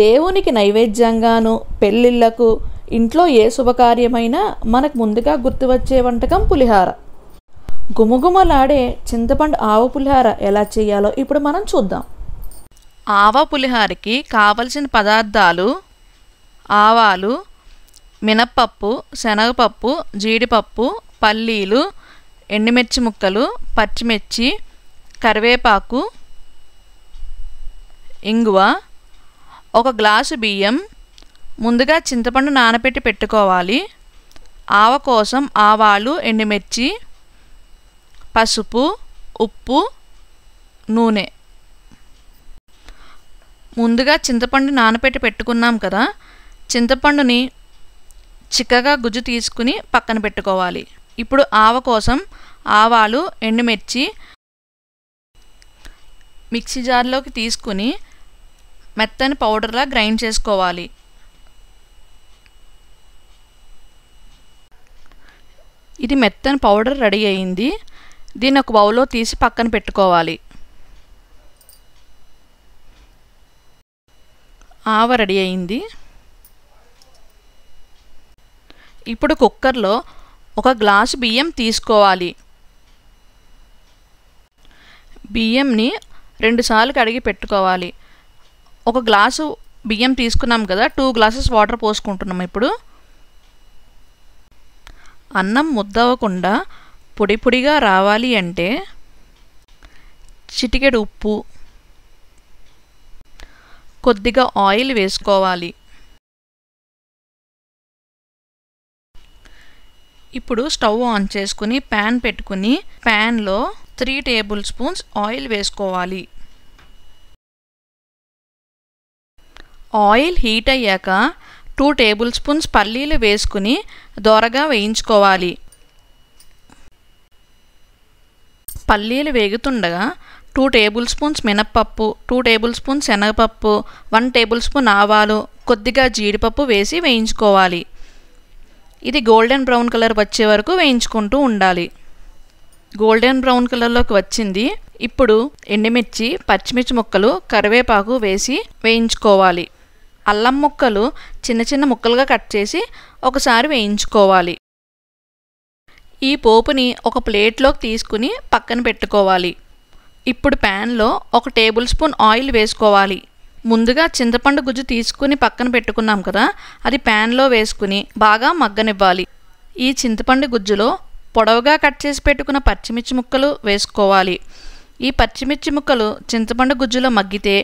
దేవునికి నైవేద్యంగాను పెళ్ళిళ్ళకు ఇంట్లో ఏ శుభకార్యమైనా మనకు ముందుగా గుర్తువచ్చే వంటకం పులిహార గుమగుమలాడే చింతపండు ఆవ పులిహార ఎలా చేయాలో ఇప్పుడు మనం చూద్దాం ఆవ పులిహారకి కావలసిన పదార్థాలు ఆవాలు మినప్పప్పు శనగపప్పు జీడిపప్పు పల్లీలు ఎండుమిర్చి ముక్కలు పచ్చిమిర్చి కరివేపాకు ఇంగువ ఒక గ్లాసు బియ్యం ముందుగా చింతపండు నానపెట్టి పెట్టుకోవాలి ఆవ కోసం ఆవాలు ఎండుమిర్చి పసుపు ఉప్పు నూనె ముందుగా చింతపండు నానపెట్టి పెట్టుకున్నాం కదా చింతపండుని చిక్కగా గుజ్జు తీసుకుని పక్కన పెట్టుకోవాలి ఇప్పుడు ఆవ కోసం ఆవాలు ఎండుమిర్చి మిక్సీ జార్లోకి తీసుకుని మెత్తని పౌడర్లా గ్రైండ్ చేసుకోవాలి ఇది మెత్తని పౌడర్ రెడీ అయింది దీన్ని ఒక బౌల్లో తీసి పక్కన పెట్టుకోవాలి ఆవ రెడీ అయింది ఇప్పుడు కుక్కర్లో ఒక గ్లాసు బియ్యం తీసుకోవాలి బియ్యంని రెండుసార్లు కడిగి పెట్టుకోవాలి ఒక గ్లాసు బియ్యం తీసుకున్నాం కదా టూ గ్లాసెస్ వాటర్ పోసుకుంటున్నాం ఇప్పుడు అన్నం ముద్దవకుండా పొడి పొడిగా రావాలి అంటే చిటికెడు ఉప్పు కొద్దిగా ఆయిల్ వేసుకోవాలి ఇప్పుడు స్టవ్ ఆన్ చేసుకుని ప్యాన్ పెట్టుకుని ప్యాన్లో త్రీ టేబుల్ స్పూన్స్ ఆయిల్ వేసుకోవాలి ఆయిల్ హీట్ అయ్యాక టూ టేబుల్ స్పూన్స్ పల్లీలు వేసుకుని దోరగా వేయించుకోవాలి పల్లీలు వేగుతుండగా టూ టేబుల్ స్పూన్స్ మినప్పప్పు టూ టేబుల్ స్పూన్స్ శనగపప్పు వన్ టేబుల్ స్పూన్ ఆవాలు కొద్దిగా జీడిపప్పు వేసి వేయించుకోవాలి ఇది గోల్డెన్ బ్రౌన్ కలర్ వచ్చే వరకు వేయించుకుంటూ ఉండాలి గోల్డెన్ బ్రౌన్ కలర్లోకి వచ్చింది ఇప్పుడు ఎండుమిర్చి పచ్చిమిర్చి ముక్కలు కరివేపాకు వేసి వేయించుకోవాలి అల్లం ముక్కలు చిన్న చిన్న ముక్కలుగా కట్ చేసి ఒకసారి వేయించుకోవాలి ఈ పోపుని ఒక ప్లేట్లోకి తీసుకుని పక్కన పెట్టుకోవాలి ఇప్పుడు ప్యాన్లో ఒక టేబుల్ స్పూన్ ఆయిల్ వేసుకోవాలి ముందుగా చింతపండు గుజ్జు తీసుకుని పక్కన పెట్టుకున్నాం కదా అది ప్యాన్లో వేసుకుని బాగా మగ్గనివ్వాలి ఈ చింతపండు గుజ్జులో పొడవుగా కట్ చేసి పెట్టుకున్న పచ్చిమిర్చి ముక్కలు వేసుకోవాలి ఈ పచ్చిమిర్చి ముక్కలు చింతపండు గుజ్జులో మగ్గితే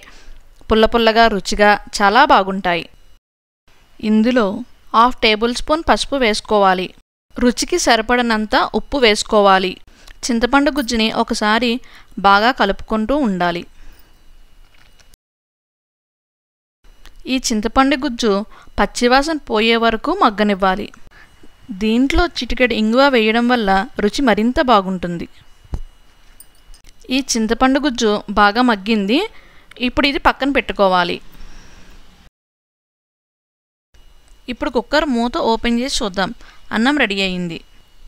పుల్ల పుల్లగా రుచిగా చాలా బాగుంటాయి ఇందులో హాఫ్ టేబుల్ స్పూన్ పసుపు వేసుకోవాలి రుచికి సరిపడనంత ఉప్పు వేసుకోవాలి చింతపండు గుజ్జుని ఒకసారి బాగా కలుపుకుంటూ ఉండాలి ఈ చింతపండు గుజ్జు పచ్చివాసన పోయే వరకు మగ్గనివ్వాలి దీంట్లో చిటికెడు ఇంగువ వేయడం వల్ల రుచి మరింత బాగుంటుంది ఈ చింతపండు గుజ్జు బాగా మగ్గింది ఇప్పుడు ఇది పక్కన పెట్టుకోవాలి ఇప్పుడు కుక్కర్ మూత ఓపెన్ చేసి చూద్దాం అన్నం రెడీ అయింది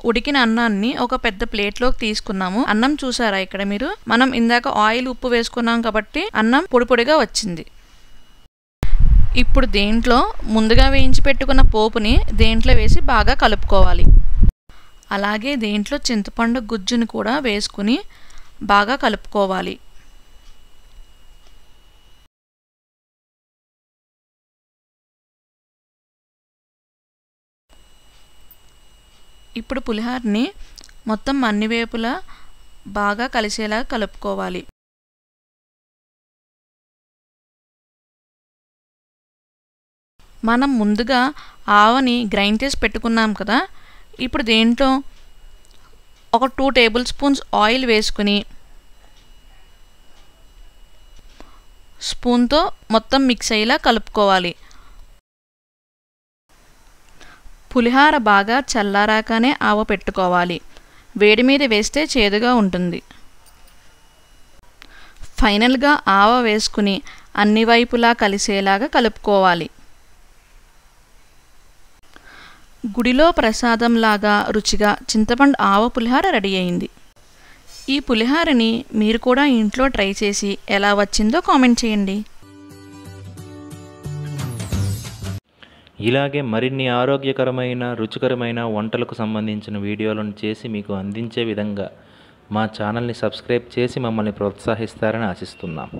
ఉడికిన అన్నాన్ని ఒక పెద్ద ప్లేట్లోకి తీసుకున్నాము అన్నం చూసారా ఇక్కడ మీరు మనం ఇందాక ఆయిల్ ఉప్పు వేసుకున్నాం కాబట్టి అన్నం పొడిపొడిగా వచ్చింది ఇప్పుడు దేంట్లో ముందుగా వేయించి పెట్టుకున్న పోపుని దేంట్లో వేసి బాగా కలుపుకోవాలి అలాగే దేంట్లో చింతపండు గుజ్జుని కూడా వేసుకుని బాగా కలుపుకోవాలి ఇప్పుడు పులిహోరని మొత్తం అన్ని వేపులా బాగా కలిసేలా కలుపుకోవాలి మనం ముందుగా ఆవని గ్రైండ్ చేసి పెట్టుకున్నాం కదా ఇప్పుడు దేంట్లో ఒక టూ టేబుల్ స్పూన్స్ ఆయిల్ వేసుకుని స్పూన్తో మొత్తం మిక్స్ అయ్యేలా కలుపుకోవాలి పులిహార బాగా చల్లారాకనే ఆవ పెట్టుకోవాలి వేడి మీద వేస్తే చేదుగా ఉంటుంది ఫైనల్గా ఆవ వేసుకుని అన్ని వైపులా కలిసేలాగా కలుపుకోవాలి గుడిలో ప్రసాదంలాగా రుచిగా చింతపండు ఆవ పులిహార రెడీ అయింది ఈ పులిహారని మీరు కూడా ఇంట్లో ట్రై చేసి ఎలా వచ్చిందో కామెంట్ చేయండి ఇలాగే మరిన్ని ఆరోగ్యకరమైన రుచికరమైన వంటలకు సంబంధించిన వీడియోలను చేసి మీకు అందించే విధంగా మా ఛానల్ని సబ్స్క్రైబ్ చేసి మమ్మల్ని ప్రోత్సహిస్తారని ఆశిస్తున్నాం